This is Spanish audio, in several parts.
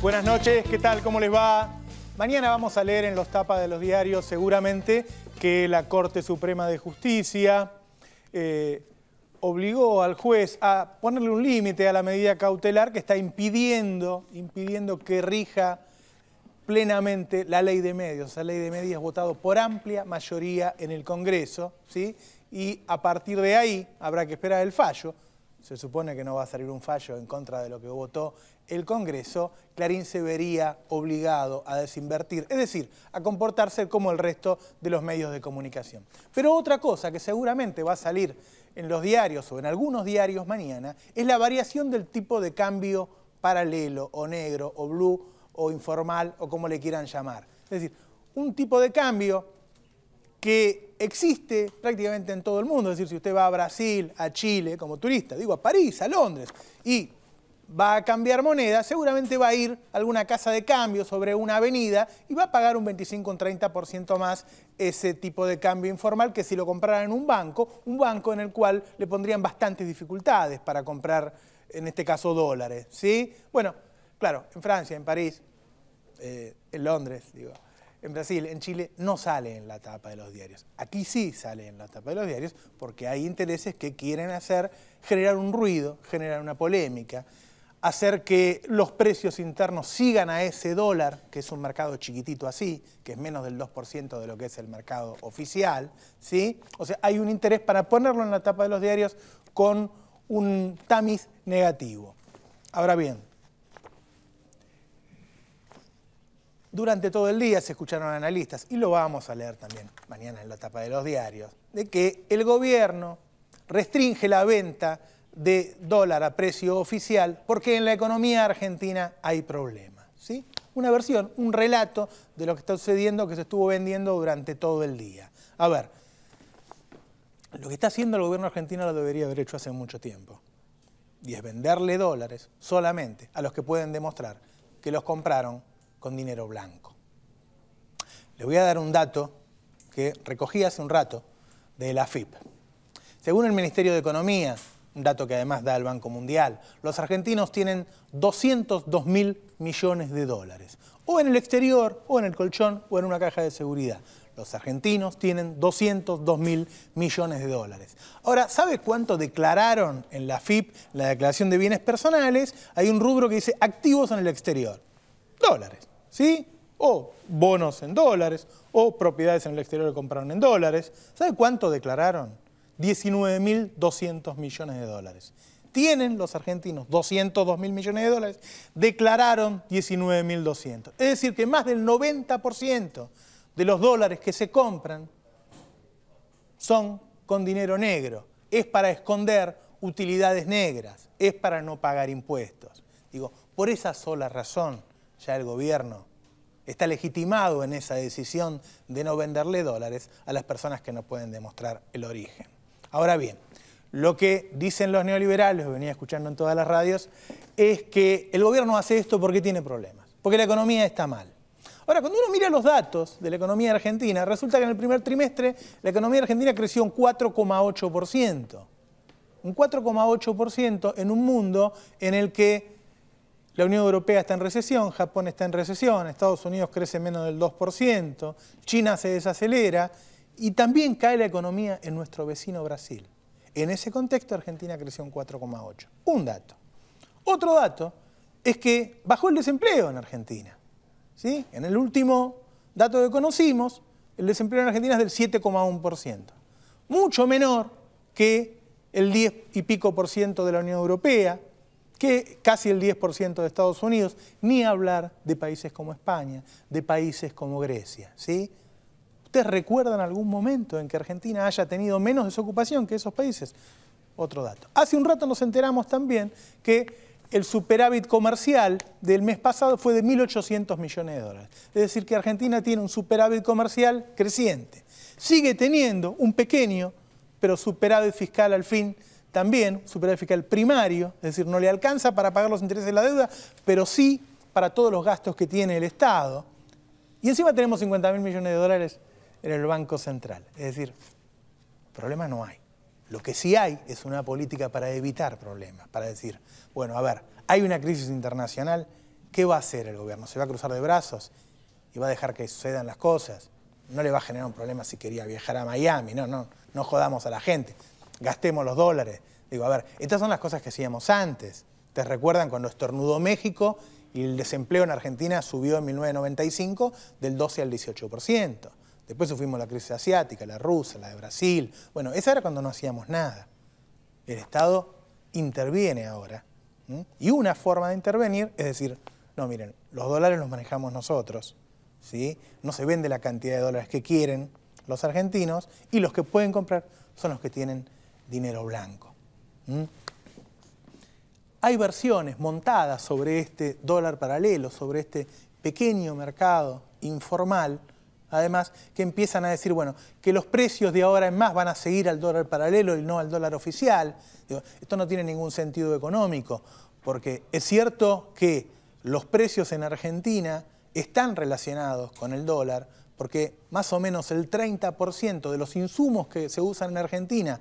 Buenas noches, ¿qué tal? ¿Cómo les va? Mañana vamos a leer en los tapas de los diarios seguramente que la Corte Suprema de Justicia eh, obligó al juez a ponerle un límite a la medida cautelar que está impidiendo, impidiendo que rija plenamente la ley de medios. La ley de medios votado por amplia mayoría en el Congreso, ¿sí? Y a partir de ahí habrá que esperar el fallo. Se supone que no va a salir un fallo en contra de lo que votó el Congreso, Clarín se vería obligado a desinvertir, es decir, a comportarse como el resto de los medios de comunicación. Pero otra cosa que seguramente va a salir en los diarios o en algunos diarios mañana es la variación del tipo de cambio paralelo o negro o blue o informal o como le quieran llamar. Es decir, un tipo de cambio que existe prácticamente en todo el mundo. Es decir, si usted va a Brasil, a Chile como turista, digo a París, a Londres, y va a cambiar moneda, seguramente va a ir a alguna casa de cambio sobre una avenida y va a pagar un 25 o un 30% más ese tipo de cambio informal que si lo comprara en un banco, un banco en el cual le pondrían bastantes dificultades para comprar, en este caso, dólares. ¿sí? Bueno, claro, en Francia, en París, eh, en Londres, digo, en Brasil, en Chile, no sale en la tapa de los diarios. Aquí sí sale en la tapa de los diarios porque hay intereses que quieren hacer, generar un ruido, generar una polémica hacer que los precios internos sigan a ese dólar, que es un mercado chiquitito así, que es menos del 2% de lo que es el mercado oficial, ¿sí? O sea, hay un interés para ponerlo en la tapa de los diarios con un tamiz negativo. Ahora bien, durante todo el día se escucharon analistas, y lo vamos a leer también mañana en la tapa de los diarios, de que el gobierno restringe la venta de dólar a precio oficial, porque en la economía argentina hay problemas. ¿sí? Una versión, un relato de lo que está sucediendo, que se estuvo vendiendo durante todo el día. A ver, lo que está haciendo el gobierno argentino lo debería haber hecho hace mucho tiempo. Y es venderle dólares solamente a los que pueden demostrar que los compraron con dinero blanco. le voy a dar un dato que recogí hace un rato de la FIP Según el Ministerio de Economía, un dato que además da el Banco Mundial. Los argentinos tienen 202 mil millones de dólares, o en el exterior, o en el colchón, o en una caja de seguridad. Los argentinos tienen 202 mil millones de dólares. Ahora, ¿sabe cuánto declararon en la FIP, la declaración de bienes personales? Hay un rubro que dice activos en el exterior. Dólares, ¿sí? O bonos en dólares, o propiedades en el exterior que compraron en dólares. ¿Sabe cuánto declararon? 19.200 millones de dólares. Tienen los argentinos 202 millones de dólares, declararon 19.200. Es decir, que más del 90% de los dólares que se compran son con dinero negro. Es para esconder utilidades negras, es para no pagar impuestos. Digo, por esa sola razón ya el gobierno está legitimado en esa decisión de no venderle dólares a las personas que no pueden demostrar el origen. Ahora bien, lo que dicen los neoliberales, lo venía escuchando en todas las radios, es que el gobierno hace esto porque tiene problemas, porque la economía está mal. Ahora, cuando uno mira los datos de la economía argentina, resulta que en el primer trimestre la economía argentina creció un 4,8%. Un 4,8% en un mundo en el que la Unión Europea está en recesión, Japón está en recesión, Estados Unidos crece menos del 2%, China se desacelera y también cae la economía en nuestro vecino Brasil. En ese contexto, Argentina creció un 4,8. Un dato. Otro dato es que bajó el desempleo en Argentina. ¿sí? En el último dato que conocimos, el desempleo en Argentina es del 7,1%. Mucho menor que el 10 y pico por ciento de la Unión Europea, que casi el 10% de Estados Unidos, ni hablar de países como España, de países como Grecia. ¿sí? ¿Ustedes recuerdan algún momento en que Argentina haya tenido menos desocupación que esos países? Otro dato. Hace un rato nos enteramos también que el superávit comercial del mes pasado fue de 1.800 millones de dólares. Es decir, que Argentina tiene un superávit comercial creciente. Sigue teniendo un pequeño, pero superávit fiscal al fin también, superávit fiscal primario, es decir, no le alcanza para pagar los intereses de la deuda, pero sí para todos los gastos que tiene el Estado. Y encima tenemos 50 millones de dólares en el Banco Central. Es decir, problema no hay. Lo que sí hay es una política para evitar problemas, para decir, bueno, a ver, hay una crisis internacional, ¿qué va a hacer el gobierno? ¿Se va a cruzar de brazos y va a dejar que sucedan las cosas? No le va a generar un problema si quería viajar a Miami, no, no, no jodamos a la gente, gastemos los dólares. Digo, a ver, estas son las cosas que hacíamos antes. ¿Te recuerdan cuando estornudó México y el desempleo en Argentina subió en 1995 del 12 al 18%? Después sufrimos la crisis asiática, la rusa, la de Brasil. Bueno, esa era cuando no hacíamos nada. El Estado interviene ahora. Y una forma de intervenir es decir, no, miren, los dólares los manejamos nosotros. ¿sí? No se vende la cantidad de dólares que quieren los argentinos y los que pueden comprar son los que tienen dinero blanco. Hay versiones montadas sobre este dólar paralelo, sobre este pequeño mercado informal además, que empiezan a decir, bueno, que los precios de ahora en más van a seguir al dólar paralelo y no al dólar oficial. esto no tiene ningún sentido económico, porque es cierto que los precios en Argentina están relacionados con el dólar, porque más o menos el 30% de los insumos que se usan en Argentina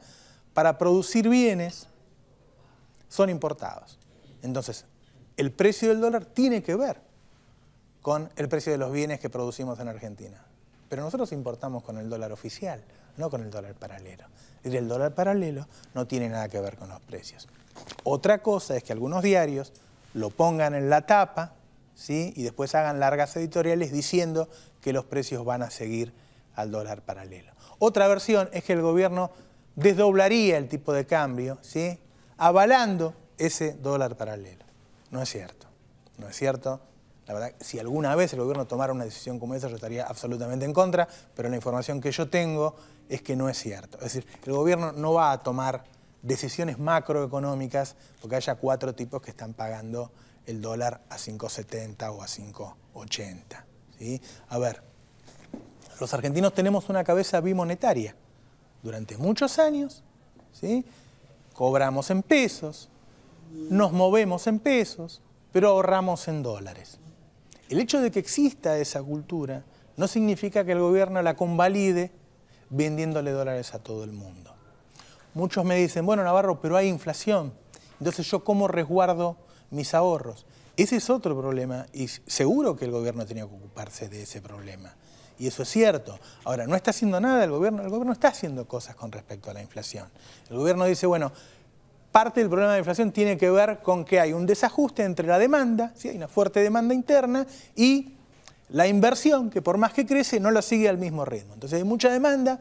para producir bienes son importados. Entonces, el precio del dólar tiene que ver con el precio de los bienes que producimos en Argentina. Pero nosotros importamos con el dólar oficial, no con el dólar paralelo. Y el dólar paralelo no tiene nada que ver con los precios. Otra cosa es que algunos diarios lo pongan en la tapa ¿sí? y después hagan largas editoriales diciendo que los precios van a seguir al dólar paralelo. Otra versión es que el gobierno desdoblaría el tipo de cambio, ¿sí? avalando ese dólar paralelo. No es cierto, no es cierto, la verdad, si alguna vez el gobierno tomara una decisión como esa, yo estaría absolutamente en contra, pero la información que yo tengo es que no es cierto. Es decir, el gobierno no va a tomar decisiones macroeconómicas porque haya cuatro tipos que están pagando el dólar a 5,70 o a 5,80. A ver, los argentinos tenemos una cabeza bimonetaria. Durante muchos años, ¿sí? cobramos en pesos, nos movemos en pesos, pero ahorramos en dólares. El hecho de que exista esa cultura no significa que el gobierno la convalide vendiéndole dólares a todo el mundo. Muchos me dicen, bueno, Navarro, pero hay inflación, entonces yo cómo resguardo mis ahorros. Ese es otro problema y seguro que el gobierno tenía que ocuparse de ese problema. Y eso es cierto. Ahora, no está haciendo nada el gobierno, el gobierno está haciendo cosas con respecto a la inflación. El gobierno dice, bueno, parte del problema de inflación tiene que ver con que hay un desajuste entre la demanda, hay una fuerte demanda interna, y la inversión, que por más que crece, no la sigue al mismo ritmo. Entonces hay mucha demanda,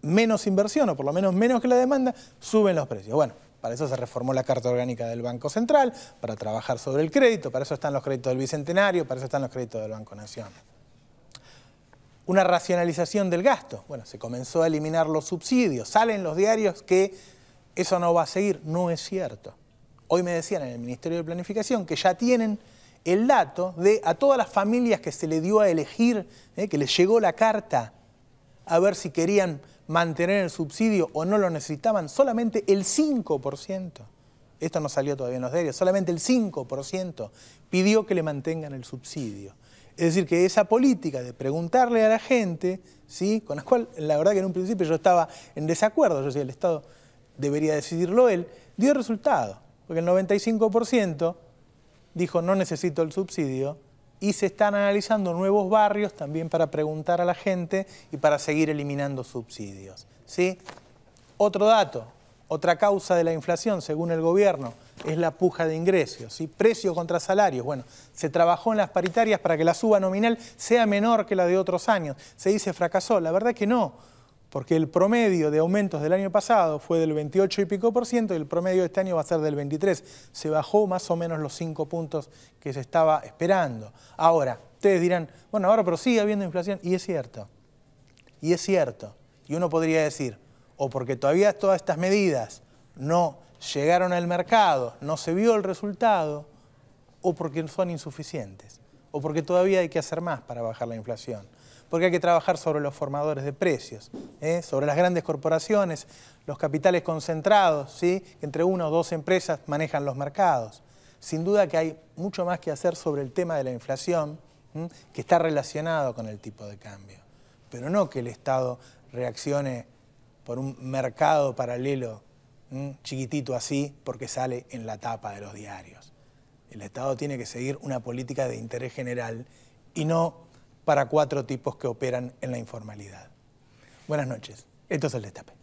menos inversión, o por lo menos menos que la demanda, suben los precios. Bueno, para eso se reformó la Carta Orgánica del Banco Central, para trabajar sobre el crédito, para eso están los créditos del Bicentenario, para eso están los créditos del Banco Nacional. Una racionalización del gasto. Bueno, se comenzó a eliminar los subsidios, salen los diarios que eso no va a seguir. No es cierto. Hoy me decían en el Ministerio de Planificación que ya tienen el dato de a todas las familias que se le dio a elegir, eh, que les llegó la carta a ver si querían mantener el subsidio o no lo necesitaban, solamente el 5%, esto no salió todavía en los diarios, solamente el 5% pidió que le mantengan el subsidio. Es decir, que esa política de preguntarle a la gente, ¿sí? con la cual la verdad que en un principio yo estaba en desacuerdo, yo decía, el Estado debería decidirlo él, dio resultado, porque el 95% dijo no necesito el subsidio y se están analizando nuevos barrios también para preguntar a la gente y para seguir eliminando subsidios. ¿sí? Otro dato, otra causa de la inflación, según el gobierno, es la puja de ingresos, ¿sí? precio contra salarios. Bueno, se trabajó en las paritarias para que la suba nominal sea menor que la de otros años. Se dice fracasó, la verdad que no porque el promedio de aumentos del año pasado fue del 28 y pico por ciento y el promedio de este año va a ser del 23. Se bajó más o menos los 5 puntos que se estaba esperando. Ahora, ustedes dirán, bueno, ahora pero sigue habiendo inflación. Y es cierto, y es cierto. Y uno podría decir, o porque todavía todas estas medidas no llegaron al mercado, no se vio el resultado, o porque son insuficientes, o porque todavía hay que hacer más para bajar la inflación porque hay que trabajar sobre los formadores de precios, ¿eh? sobre las grandes corporaciones, los capitales concentrados, ¿sí? entre una o dos empresas manejan los mercados. Sin duda que hay mucho más que hacer sobre el tema de la inflación, que está relacionado con el tipo de cambio, pero no que el Estado reaccione por un mercado paralelo chiquitito así porque sale en la tapa de los diarios. El Estado tiene que seguir una política de interés general y no para cuatro tipos que operan en la informalidad. Buenas noches. Esto es el destape.